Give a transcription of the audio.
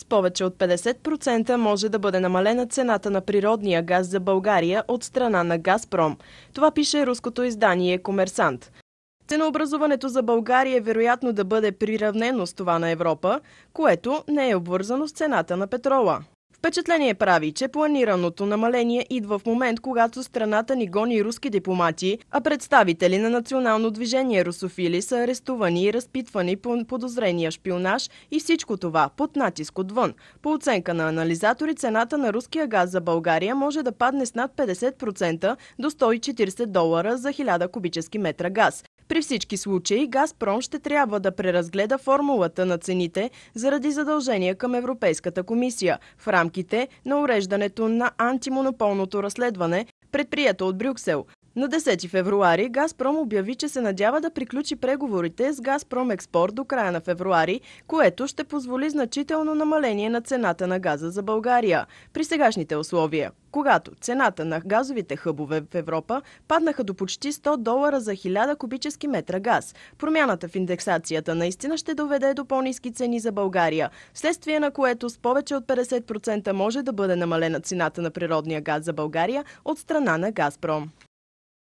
С повече от 50% може да бъде намалена цената на природния газ за България от страна на Газпром. Това пише руското издание Комерсант. Ценообразуването за България е вероятно да бъде приравнено с това на Европа, което не е обвързано с цената на петрола. Впечатление прави, че планираното намаление идва в момент, когато страната ни гони руски дипломати, а представители на национално движение русофили са арестувани и разпитвани по подозрения шпионаж и всичко това под натиск отвън. По оценка на анализатори, цената на руския газ за България може да падне с над 50% до 140 долара за 1000 кубически метра газ. При всички случаи Газпром ще трябва да преразгледа формулата на цените заради задължения към Европейската комисия в рамките на уреждането на антимонополното разследване, предприето от Брюксел. На 10 февруари Газпром обяви, че се надява да приключи преговорите с Газпром Експорт до края на февруари, което ще позволи значително намаление на цената на газа за България при сегашните условия когато цената на газовите хъбове в Европа паднаха до почти 100 долара за 1000 кубически метра газ. Промяната в индексацията наистина ще доведе до по-низки цени за България, вследствие на което с повече от 50% може да бъде намалена цената на природния газ за България от страна на Газпром.